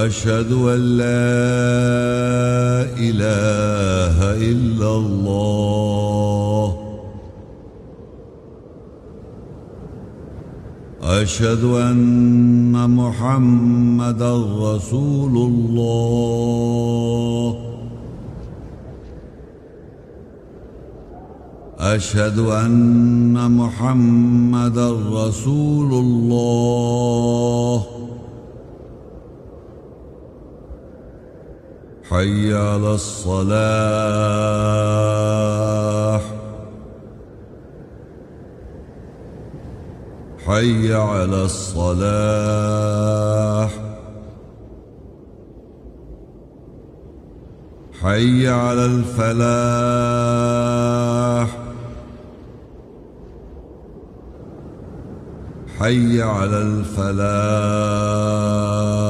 واشهد ان لا اله الا الله اشهد ان محمدا رسول الله اشهد ان محمدا رسول الله حي على الصلاح حي على الصلاح حي على الفلاح حي على الفلاح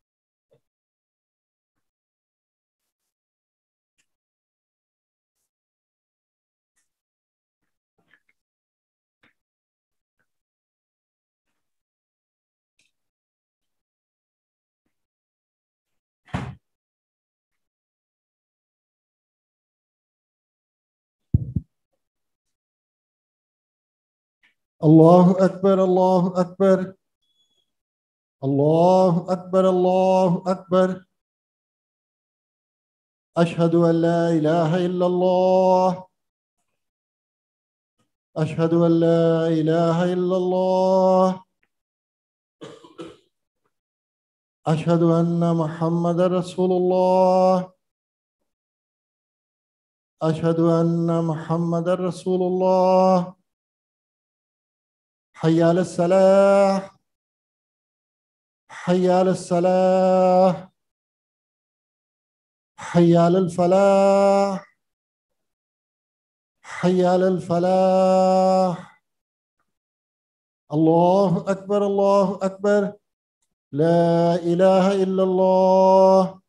الله أكبر الله أكبر الله أكبر الله أكبر أشهد أن لا إله إلا الله أشهد أن لا إله إلا الله أشهد أن محمد رسول الله أشهد أن محمد رسول الله حي على السلاح حي على السلاح حي على الفلاح حي على الفلاح الله اكبر الله اكبر لا اله الا الله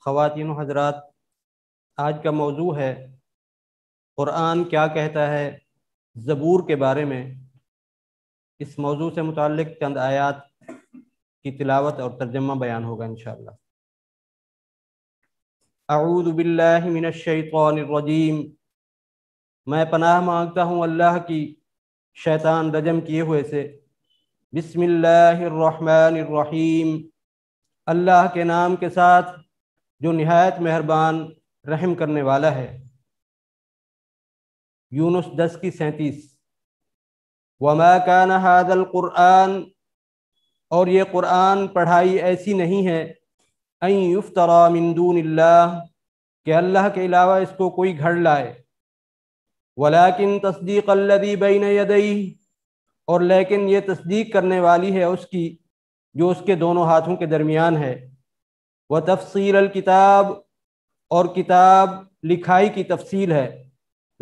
خواتین حضرات آج کا موضوع ہے قرآن کیا کہتا ہے زبور کے بارے میں اس موضوع سے متعلق چند آیات کی تلاوت اور ترجمہ بیان ہوگا انشاءاللہ اعوذ باللہ من الشیطان الرجیم میں پناہ مانگتا ہوں اللہ کی شیطان رجم کیے ہوئے سے بسم اللہ الرحمن الرحیم اللہ کے نام کے ساتھ جو نہایت مہربان رحم کرنے والا ہے یونس دس کی سینتیس وما کان هذا القرآن اور یہ قرآن پڑھائی ایسی نہیں ہے یفترا من دون اللہ کہ اللہ کے علاوہ اس کو کوئی گھڑ لائے ولیکن تصدیق الدی بین یدئی اور لیکن یہ تصدیق کرنے والی ہے اس کی جو اس کے دونوں ہاتھوں کے درمیان ہے وہ تفصیل الکتاب اور کتاب لکھائی کی تفصیل ہے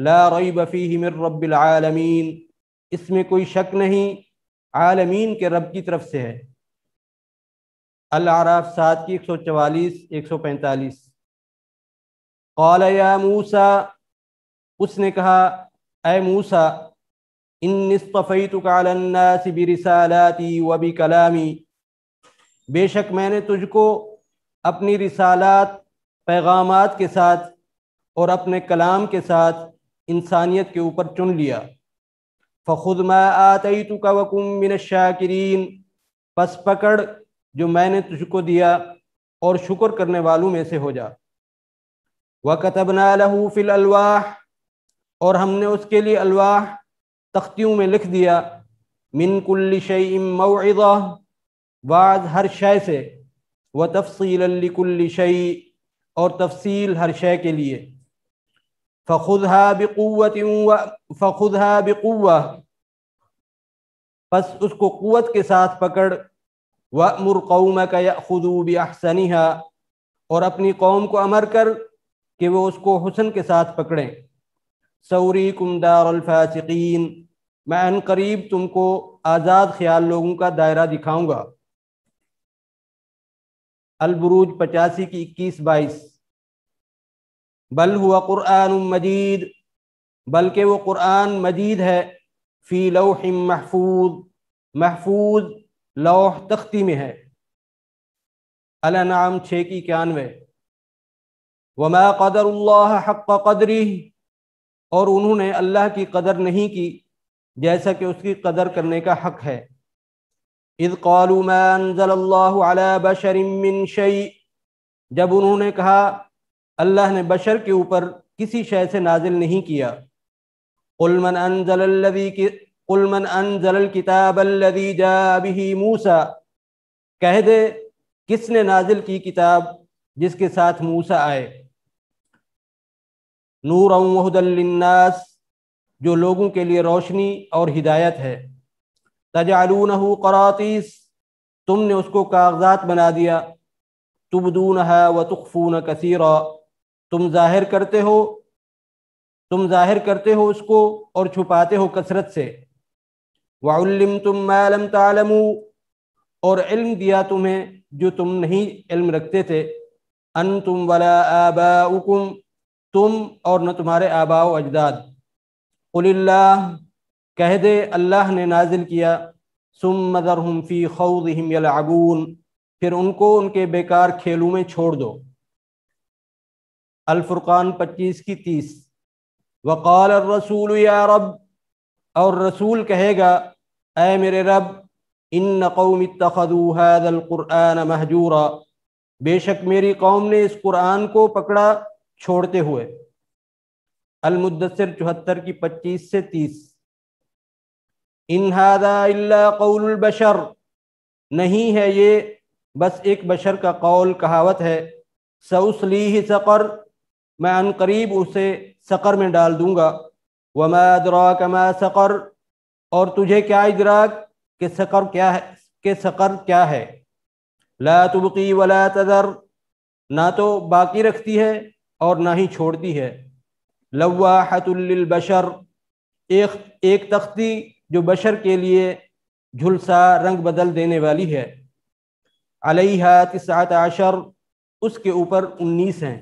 لا ریب فیہ من رب العالمین اس میں کوئی شک نہیں عالمین کے رب کی طرف سے ہے العراف سات کی ایک سو چوالیس ایک سو پینتالیس قال یا موسا اس نے کہا اے موسا ان اصطفیتک علی الناس برسالاتی و بکلامی بے شک میں نے تجھ کو اپنی رسالات پیغامات کے ساتھ اور اپنے کلام کے ساتھ انسانیت کے اوپر چن لیا فخما آتعی آتَيْتُكَ کا مِنَ من پس پکڑ جو میں نے تجھ کو دیا اور شکر کرنے والوں میں سے ہو جا وَكَتَبْنَا لَهُ فِي الْأَلْوَاحِ اور ہم نے اس کے لیے الواح تختیوں میں لکھ دیا من شَيْءٍ مَوْعِضَةٍ بعض ہر شے سے وَتَفْصِيلًا لِكُلِّ شَيْءٍ اور تفصیل ہر شے کے لیے فخذها بقوة و فخذها بقوة پس اس کو قوت کے ساتھ پکڑ وامر قومك ياخذوا باحسنها کا اور اپنی قوم کو امر کر کہ وہ اس کو حسن کے ساتھ پکڑیں سوری کم الفاسقین میں ان قریب تم کو آزاد خیال لوگوں کا دائرہ دکھاؤں گا البروج پچاسی کی اکیس بائیس بل ہوا قرآن مجید بلکہ وہ قرآن مجید ہے فی لوح محفوظ محفوظ لوح تختی میں ہے الانعام چھ کی کیانوے وما قدر اللہ حق قدری اور انہوں نے اللہ کی قدر نہیں کی جیسا کہ اس کی قدر کرنے کا حق ہے اذ قالوا ما انزل اللہ بشر من شیئ جب انہوں نے کہا اللہ نے بشر کے اوپر کسی شے سے نازل نہیں کیا قل من انزل الذي قل من انزل الكتاب الذي جاء به موسى کہہ دے کس نے نازل کی کتاب جس کے ساتھ موسی آئے نورا وهدی للناس جو لوگوں کے لیے روشنی اور ہدایت ہے تجعلونه قراطیس تم نے اس کو کاغذات بنا دیا تبدونها وتخفون كثيرا تم ظاہر کرتے ہو تم ظاہر کرتے ہو اس کو اور چھپاتے ہو کثرت سے وا تم لَمْ تَعْلَمُوا اور علم دیا تمہیں جو تم نہیں علم رکھتے تھے ان تم آباؤکم آبا تم اور نہ تمہارے آبا و اجداد اللہ کہہ دے اللہ نے نازل کیا سم مدر فی یلعبون پھر ان کو ان کے بیکار کھیلوں میں چھوڑ دو الفرقان پچیس کی تیس وقال الرسول یا رب اور رسول کہے گا اے میرے رب ان قوم اتخذوا هذا القرآن محجورا بے شک میری قوم نے اس قرآن کو پکڑا چھوڑتے ہوئے المدثر چہتر کی پچیس سے تیس ان هذا الا قول البشر نہیں ہے یہ بس ایک بشر کا قول کہاوت ہے سو سلیح میں ان قریب اسے سقر میں ڈال دوں گا وما ادراک ما سقر اور تجھے کیا ادراک کہ سقر کیا ہے کہ سقر کیا ہے لا تبقی ولا تذر نہ تو باقی رکھتی ہے اور نہ ہی چھوڑتی ہے لواحت للبشر ایک ایک تختی جو بشر کے لیے جھلسا رنگ بدل دینے والی ہے علیہ تسعت عشر اس کے اوپر انیس ہیں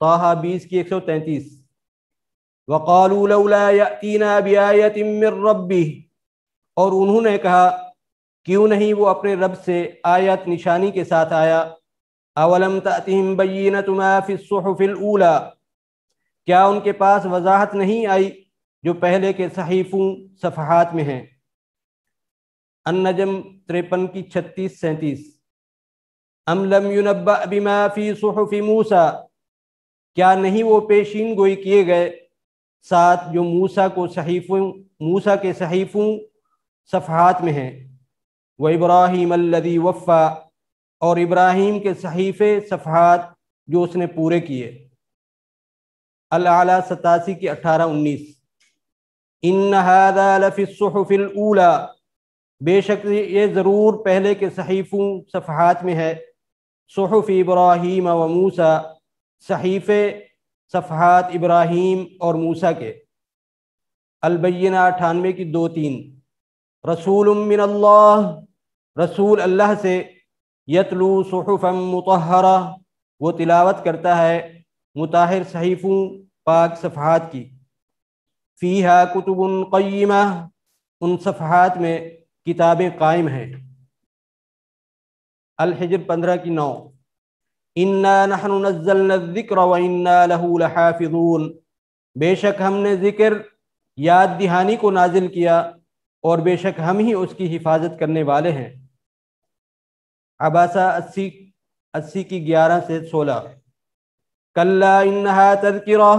طاہا بیس کی ایک سو تینتیس وقالوا لولا یأتینا بآیت من ربه اور انہوں نے کہا کیوں نہیں وہ اپنے رب سے آیت نشانی کے ساتھ آیا اولم تأتهم بینة ما فی الصحف الاولى کیا ان کے پاس وضاحت نہیں آئی جو پہلے کے صحیفوں صفحات میں ہیں النجم تریپن کی چھتیس سینتیس ام لم ينبأ بما فی صحف موسیٰ کیا نہیں وہ پیشین گوئی کیے گئے ساتھ جو موسیٰ کو صحیفوں موسا کے صحیفوں صفحات میں ہیں وہ ابراہیم الدی وفا اور ابراہیم کے صحیفے صفحات جو اس نے پورے کیے العلیٰ ستاسی کی اٹھارہ انیس لفی الصحف الا بے شک یہ ضرور پہلے کے صحیفوں صفحات میں ہے صحف ابراہیم و موسیٰ صحیف صفحات ابراہیم اور موسا کے البینہ اٹھانوے کی دو تین رسول من اللہ رسول اللہ سے یتلو صحفا متحرہ وہ تلاوت کرتا ہے متاہر صحیفوں پاک صفحات کی فیہا کتب قیمہ ان صفحات میں کتابیں قائم ہیں الحجر پندرہ کی نو انہنک رو له لحافظون بے شک ہم نے ذکر یاد دہانی کو نازل کیا اور بے شک ہم ہی اس کی حفاظت کرنے والے ہیں عباسہ اسی اسی کی گیارہ سے سولہ کل انہا تذکرہ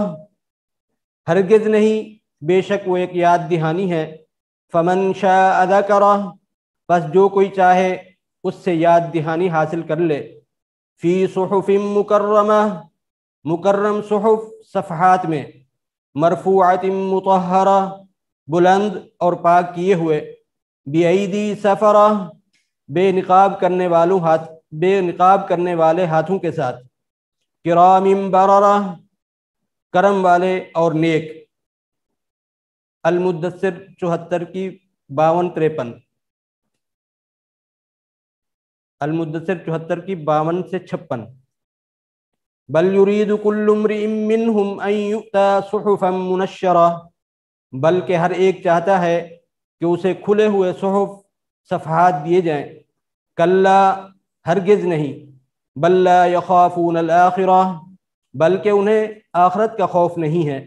ہرگز نہیں بے شک وہ ایک یاد دہانی ہے فمن شاہ ادا کا بس جو کوئی چاہے اس سے یاد دہانی حاصل کر لے فی صحف مکرمہ مکرم صحف صفحات میں مرفوعات متحرہ بلند اور پاک کیے ہوئے بیعیدی سفرہ بے نقاب کرنے والوں ہاتھ بے نقاب کرنے والے ہاتھوں کے ساتھ کرام بررہ کرم والے اور نیک المدثر چوہتر کی باون تریپن المدثر چوہتر کی باون سے چھپن بل صحفا بلحفر بلکہ ہر ایک چاہتا ہے کہ اسے کھلے ہوئے صحف صفحات دیے جائیں کلا ہرگز نہیں بل لا الاخرہ بلکہ انہیں آخرت کا خوف نہیں ہے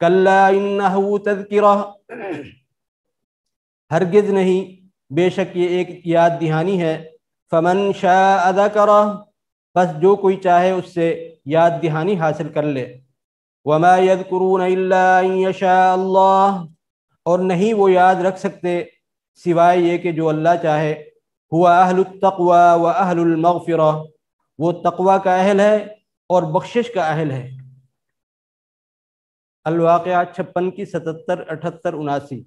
کلا انہو تذکرہ ہرگز نہیں بے شک یہ ایک یاد دہانی ہے فمن شاء ذکرہ بس جو کوئی چاہے اس سے یاد دہانی حاصل کر لے وما الا ان اللہ اور نہیں وہ یاد رکھ سکتے سوائے یہ کہ جو اللہ چاہے ہوا اہل و اہل المغفرہ وہ تقوی کا اہل ہے اور بخشش کا اہل ہے الواقعہ چھپن کی ستتر اٹھتر اناسی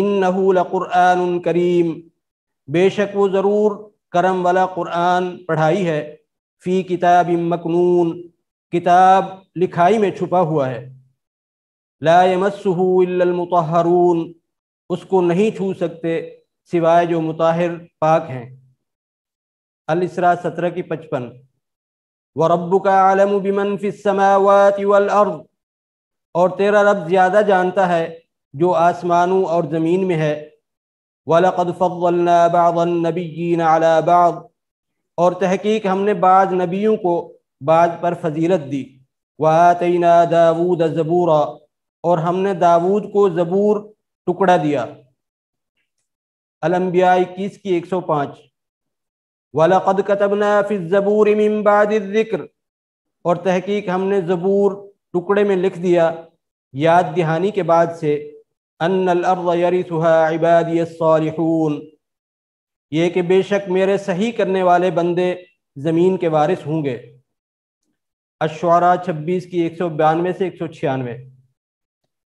انہو لقرآن کریم بے شک وہ ضرور کرم والا قرآن پڑھائی ہے فی کتاب مکنون کتاب لکھائی میں چھپا ہوا ہے لا الا المطہرون اس کو نہیں چھو سکتے سوائے جو مطاہر پاک ہیں الاسراء سترہ کی پچپن و عالم بمن بیمن السماوات والارض اور تیرا رب زیادہ جانتا ہے جو آسمانوں اور زمین میں ہے وَلَقَدْ فَضَّلْنَا بَعْضَ النَّبِيِّينَ عَلَى بَعْضِ اور تحقیق ہم نے بعض نبیوں کو بعض پر فضیلت دی وَآتَيْنَا دَاوُودَ زَبُورًا اور ہم نے داوود کو زبور ٹکڑا دیا الانبیاء اکیس کی ایک سو پانچ وَلَقَدْ كَتَبْنَا فِي الزَّبُورِ مِن بَعْدِ الذِّكْرِ اور تحقیق ہم نے زبور ٹکڑے میں لکھ دیا یاد دہانی کے بعد سے ان الارض الصالحون یہ کہ بے شک میرے صحیح کرنے والے بندے زمین کے وارث ہوں گے اشعرا چھبیس کی ایک سو بیانوے سے ایک سو چھیانوے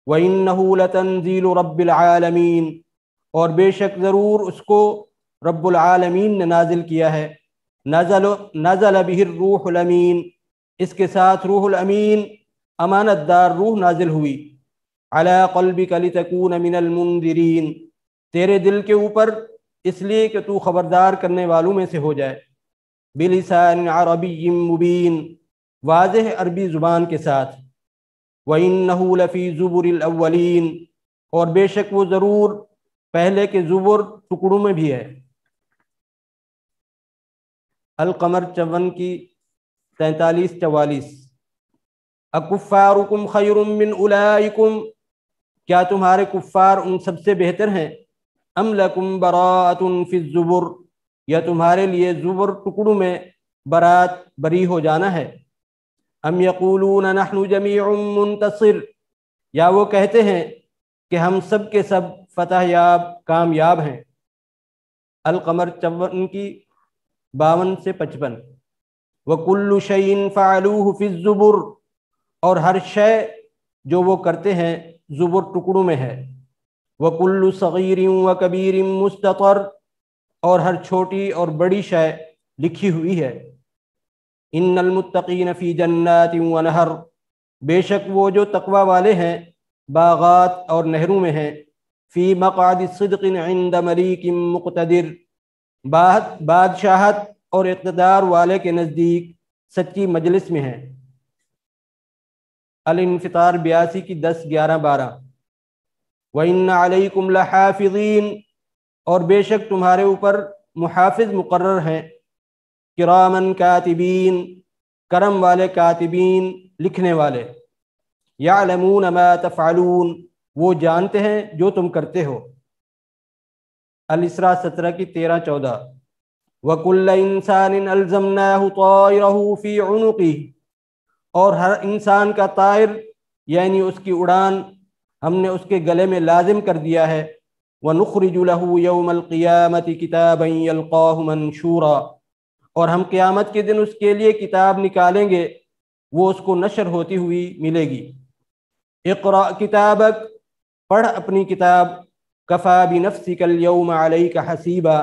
وَإِنَّهُ لَتَنزِيلُ رَبِّ الْعَالَمِينَ اور بے شک ضرور اس کو رب العالمین نے نازل کیا ہے نزل, النا نازل الروح الامین اس کے ساتھ روح الامین امانت دار روح نازل ہوئی علی من المنذرین تیرے دل کے اوپر اس لیے کہ تو خبردار کرنے والوں میں سے ہو جائے بلسان عربی مبین واضح عربی زبان کے ساتھ وَإِنَّهُ لَفِي زُبُرِ الْأَوَّلِينَ اور بے شک وہ ضرور پہلے کے زبر ٹکڑوں میں بھی ہے القمر چون کی تینتالیس چوالیس اکفارکم خیر من اولائکم کیا تمہارے کفار ان سب سے بہتر ہیں ام لکم املکم فی الزبر یا تمہارے لیے زبر ٹکڑوں میں برات بری ہو جانا ہے ام یقولون نحن منتصر یا وہ کہتے ہیں کہ ہم سب کے سب فتح یاب کامیاب ہیں القمر چون کی باون سے پچپن وَكُلُّ شَيْءٍ فَعَلُوهُ فِي فضر اور ہر شے جو وہ کرتے ہیں زبر ٹکڑوں میں ہے وہ کلو وَكَبِيرٍ و اور ہر چھوٹی اور بڑی شے لکھی ہوئی ہے ان المتقین فی جنات و نہر بے شک وہ جو تقوی والے ہیں باغات اور نہروں میں ہیں فی مقعد صدق عند ملیک مقتدر بادشاہت اور اقتدار والے کے نزدیک سچی مجلس میں ہیں الانفطار بیاسی کی دس گیارہ بارہ وَإِنَّ عَلَيْكُمْ لَحَافِظِينَ اور بے شک تمہارے اوپر محافظ مقرر ہیں کرامن کاتبین کرم والے کاتبین لکھنے والے يَعْلَمُونَ مَا تَفْعَلُونَ وہ جانتے ہیں جو تم کرتے ہو الاسراء سترہ کی تیرہ چودہ وَكُلَّ إِنسَانٍ أَلْزَمْنَاهُ طَائِرَهُ فِي عُنُقِهِ اور ہر انسان کا طائر یعنی اس کی اڑان ہم نے اس کے گلے میں لازم کر دیا ہے وہ لَهُ يَوْمَ یوم كِتَابًا يَلْقَاهُ القا اور ہم قیامت کے دن اس کے لیے کتاب نکالیں گے وہ اس کو نشر ہوتی ہوئی ملے گی اقرا کتابک پڑھ اپنی کتاب کفا بنفسک یوم علیک کا حسیبہ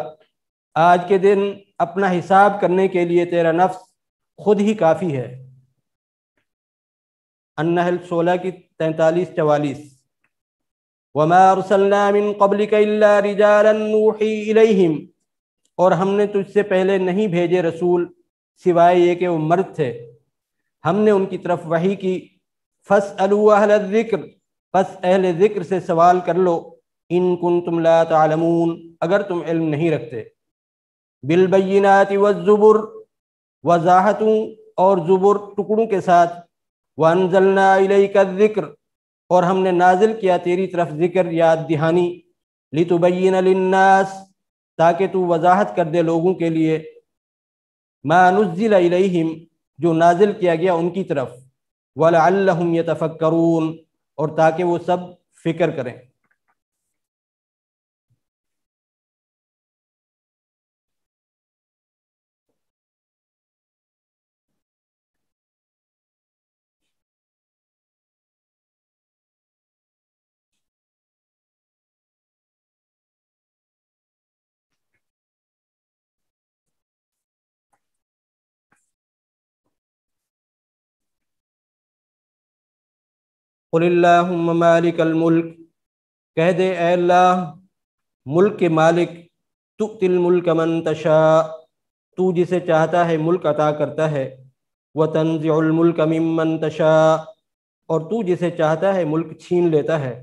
آج کے دن اپنا حساب کرنے کے لیے تیرا نفس خود ہی کافی ہے النحل سولہ کی تینتالیس چوالیس نوحی الیهم اور ہم نے تجھ سے پہلے نہیں بھیجے رسول سوائے یہ کہ وہ مرد تھے ہم نے ان کی طرف وحی کی فاسالوا اهل ذکر پس اہل ذکر سے سوال کر لو ان کنتم لا تعلمون اگر تم علم نہیں رکھتے بالبیناتی والزبر ظبر وضاحتوں اور زبر ٹکڑوں کے ساتھ وانزلنا الیک الذکر اور ہم نے نازل کیا تیری طرف ذکر یاد دہانی لتبین للناس تاکہ تو وضاحت کر دے لوگوں کے لیے نزل الیہم جو نازل کیا گیا ان کی طرف وَلَعَلَّهُمْ یتفکرون اور تاکہ وہ سب فکر کریں قل اللہم مالک الملک کہہ دے اے اللہ ملک کے مالک الملک من تشاء تو جسے چاہتا ہے ملک عطا کرتا ہے الْمُلْكَ مِن مَن امنتشا اور تو جسے چاہتا ہے ملک چھین لیتا ہے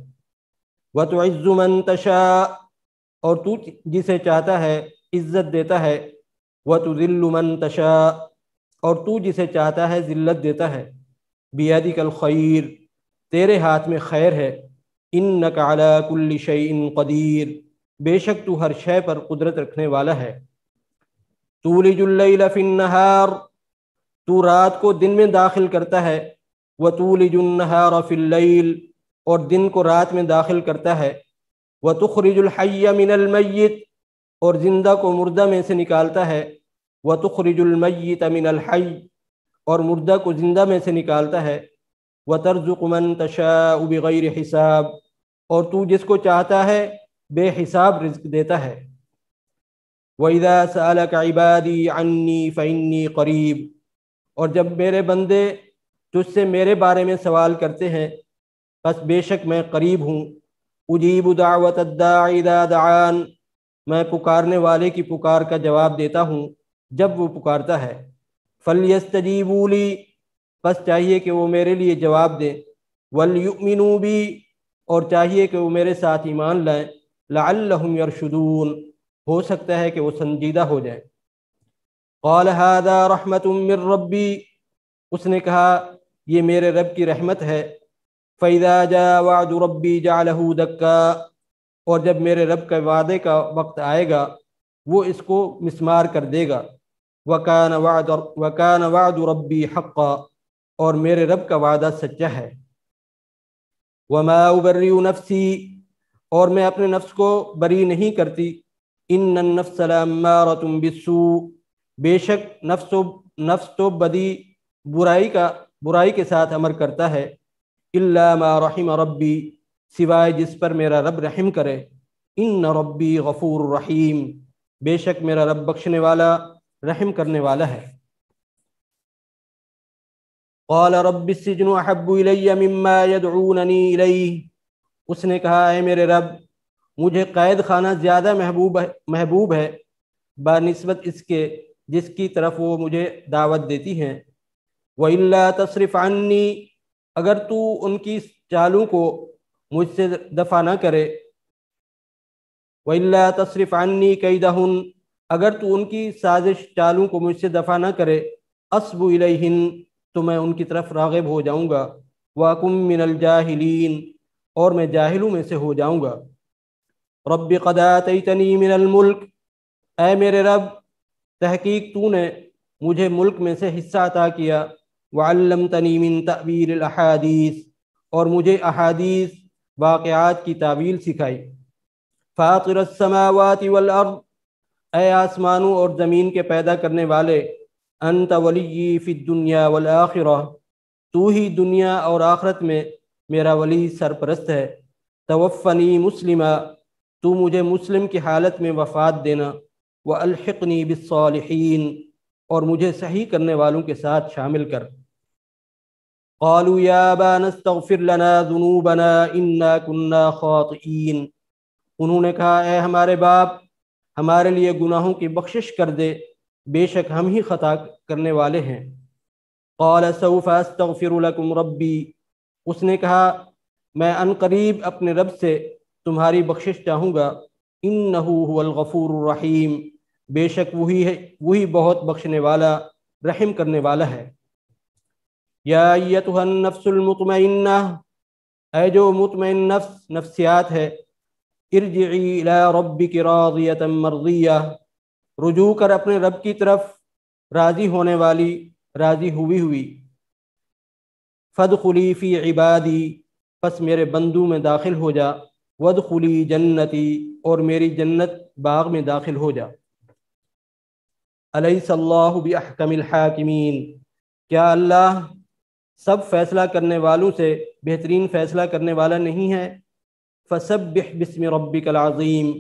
و مَن عزمنتشا اور تو جسے چاہتا ہے عزت دیتا ہے وَتُذِلُّ مَن ذلتشا اور تو جسے چاہتا ہے ذلت دیتا ہے بِيَدِكَ الْخَيِّرِ تیرے ہاتھ میں خیر ہے ان نقال کل شعیق قدیر بے شک تو ہر شے پر قدرت رکھنے والا ہے فی النہار تو رات کو دن میں داخل کرتا ہے و تولج النہار فی اللیل اور دن کو رات میں داخل کرتا ہے و تخرج الحی من المیت اور زندہ کو مردہ میں سے نکالتا ہے و تخرج المیت من الحی اور مردہ کو زندہ میں سے نکالتا ہے وہ ترز کمن تشا حساب اور تو جس کو چاہتا ہے بے حساب رزق دیتا ہے وَإِذَا سَأَلَكَ عِبَادِي عَنِّي فَإِنِّي قَرِيب اور جب میرے بندے تجھ سے میرے بارے میں سوال کرتے ہیں بس بے شک میں قریب ہوں اجیب دعان میں پکارنے والے کی پکار کا جواب دیتا ہوں جب وہ پکارتا ہے فَلْيَسْتَجِيبُوا لِي بس چاہیے کہ وہ میرے لیے جواب دیں ولیمینوبی اور چاہیے کہ وہ میرے ساتھ ایمان لائیں لعلہم یرشدون ہو سکتا ہے کہ وہ سنجیدہ ہو جائیں قال هذا رحمت من ربی اس نے کہا یہ میرے رب کی رحمت ہے فیدا جا وادی جَعْلَهُ دَكَّا اور جب میرے رب کا وعدے کا وقت آئے گا وہ اس کو مسمار کر دے گا وکان واد وکان وادی حقہ اور میرے رب کا وعدہ سچا ہے وما ابری نفسی اور میں اپنے نفس کو بری نہیں کرتی انفلامۃ تم بسو بے شک نفس و نفس تو بدی برائی کا برائی کے ساتھ امر کرتا ہے اللہ ما رحم ربی سوائے جس پر میرا رب رحم کرے ان ربی غفور رحیم بے شک میرا رب بخشنے والا رحم کرنے والا ہے قال رب السجن احب الی مما يدعونني الیہ اس نے کہا اے میرے رب مجھے قید خانہ زیادہ محبوب ہے محبوب ہے بہ نسبت اس کے جس کی طرف وہ مجھے دعوت دیتی ہیں و عنی اگر تو ان کی چالوں کو مجھ سے دفع نہ کرے و تصرف عنی قیدہن اگر تو ان کی سازش چالوں کو مجھ سے دفع نہ کرے اسب الیہن تو میں ان کی طرف راغب ہو جاؤں گا واکم من الجاہلین اور میں جاہلوں میں سے ہو جاؤں گا رب آتیتنی من الملک اے میرے رب تحقیق تو نے مجھے ملک میں سے حصہ عطا کیا وعلمتنی من تعبیر الاحادیث اور مجھے احادیث واقعات کی تعویل سکھائی السماوات والارض اے آسمانوں اور زمین کے پیدا کرنے والے انت ولی فی دنیا والآخرہ تو ہی دنیا اور آخرت میں میرا ولی سرپرست ہے توفنی مسلمہ تو مجھے مسلم کی حالت میں وفات دینا وَأَلْحِقْنِي الحقنی اور مجھے صحیح کرنے والوں کے ساتھ شامل کر لَنَا ذُنُوبَنَا إِنَّا كُنَّا خَاطِئِينَ انہوں نے کہا اے ہمارے باپ ہمارے لیے گناہوں کی بخشش کر دے بے شک ہم ہی خطا کرنے والے ہیں قالصعفاستم ربی اس نے کہا میں ان قریب اپنے رب سے تمہاری بخشش چاہوں گا ان هو الغفور الرحیم بے شک وہی ہے وہی بہت بخشنے والا رحم کرنے والا ہے یا المطمئنہ اے جو مطمئن نفس نفسیات ہے ربک راضیہ مرضیہ رجوع کر اپنے رب کی طرف راضی ہونے والی راضی ہوئی ہوئی فد خلی فی عبادی پس میرے بندو میں داخل ہو جا ود خلی جنتی اور میری جنت باغ میں داخل ہو جا علیہ صلاح احکم الحاکمین کیا اللہ سب فیصلہ کرنے والوں سے بہترین فیصلہ کرنے والا نہیں ہے فسبح بسم ربک العظیم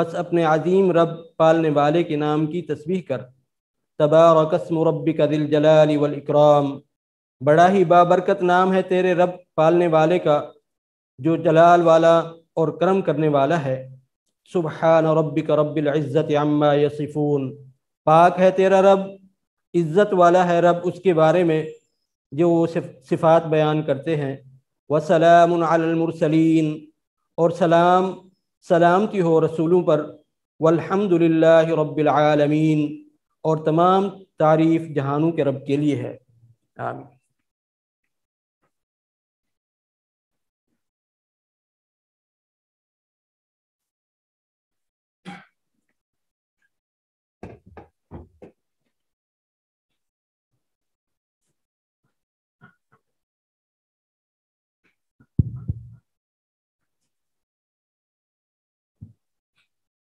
پس اپنے عظیم رب پالنے والے کے نام کی تسبیح کر تبارک اسم ربک ذل جلال والاکرام بڑا ہی بابرکت نام ہے تیرے رب پالنے والے کا جو جلال والا اور کرم کرنے والا ہے سبحان ربک رب العزت عما یصفون پاک ہے تیرا رب عزت والا ہے رب اس کے بارے میں جو وہ صفات بیان کرتے ہیں وسلام المرسلین اور سلام سلامتی ہو رسولوں پر والحمد للہ رب العالمین اور تمام تعریف جہانوں کے رب کے لیے ہے آمین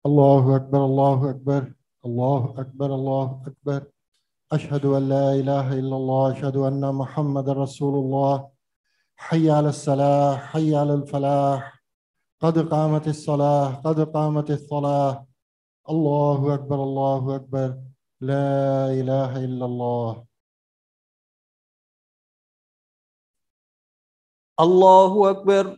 الله أكبر الله أكبر الله أكبر الله أكبر أشهد أن لا إله إلا الله أشهد أن محمد رسول الله حي على السلاح حي على الفلاح قد قامت الصلاة قد قامت الصلاة الله أكبر الله أكبر لا إله إلا الله الله أكبر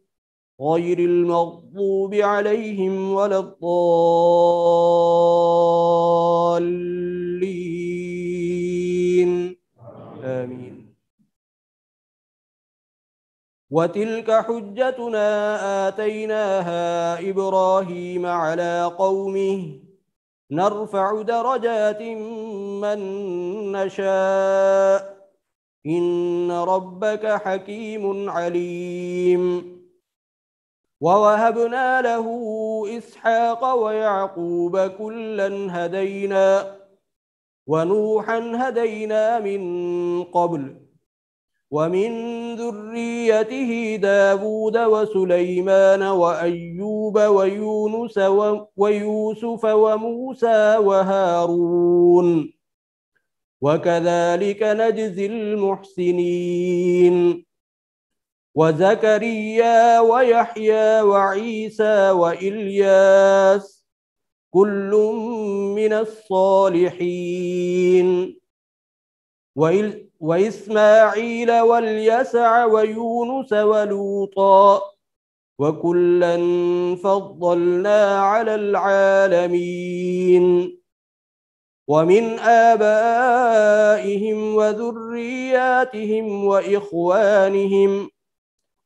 غير المغضوب عليهم ولا الضالين آمين وتلك حجتنا آتيناها إبراهيم على قومه نرفع درجات من نشاء إن ربك حكيم عليم ووهبنا له إسحاق ويعقوب كلا هدينا ونوحا هدينا من قبل ومن ذريته داود وسليمان وأيوب ويونس ويوسف وموسى وهارون وكذلك نجزي المحسنين وزكريا ويحيى وعيسى وإلياس كل من الصالحين وإسماعيل واليسع ويونس ولوطا وكلا فضلنا على العالمين ومن آبائهم وذرياتهم وإخوانهم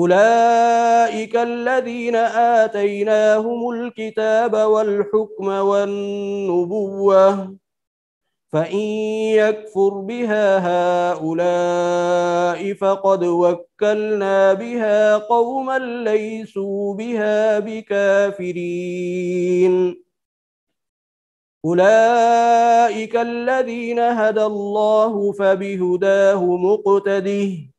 أولئك الذين آتيناهم الكتاب والحكم والنبوة فإن يكفر بها هؤلاء فقد وكلنا بها قوما ليسوا بها بكافرين أولئك الذين هدى الله فبهداه مقتده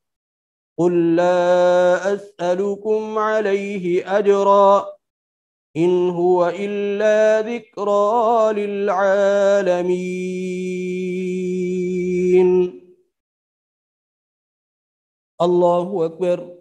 قل لا أسألكم عليه أجرا إن هو إلا ذكرى للعالمين الله أكبر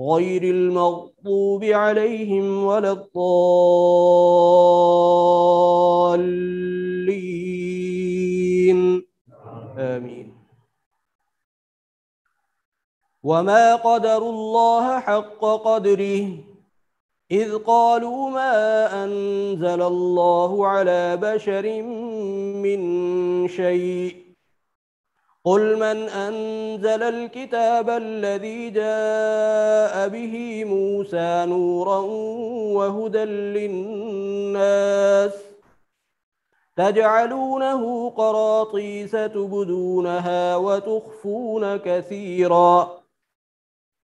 غير المغضوب عليهم ولا الضالين آمين وما قدروا الله حق قدره إذ قالوا ما أنزل الله على بشر من شيء قل من أنزل الكتاب الذي جاء به موسى نورا وهدى للناس تجعلونه قراطيس تبدونها وتخفون كثيرا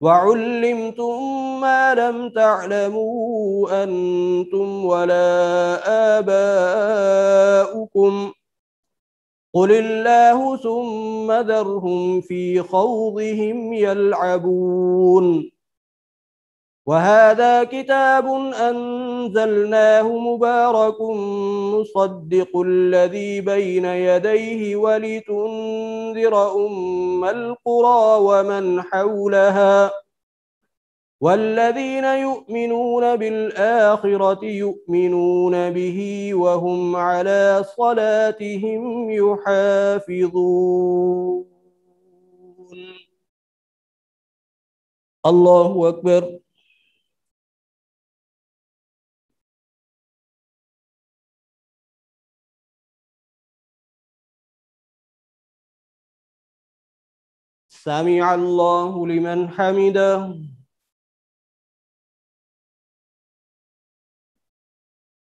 وعلمتم ما لم تعلموا أنتم ولا آباؤكم قل الله ثم ذرهم في خوضهم يلعبون وهذا كتاب أنزلناه مبارك مصدق الذي بين يديه ولتنذر أم القرى ومن حولها والذين يؤمنون بالآخرة يؤمنون به وهم على صلاتهم يحافظون الله أكبر سمع الله لمن حمده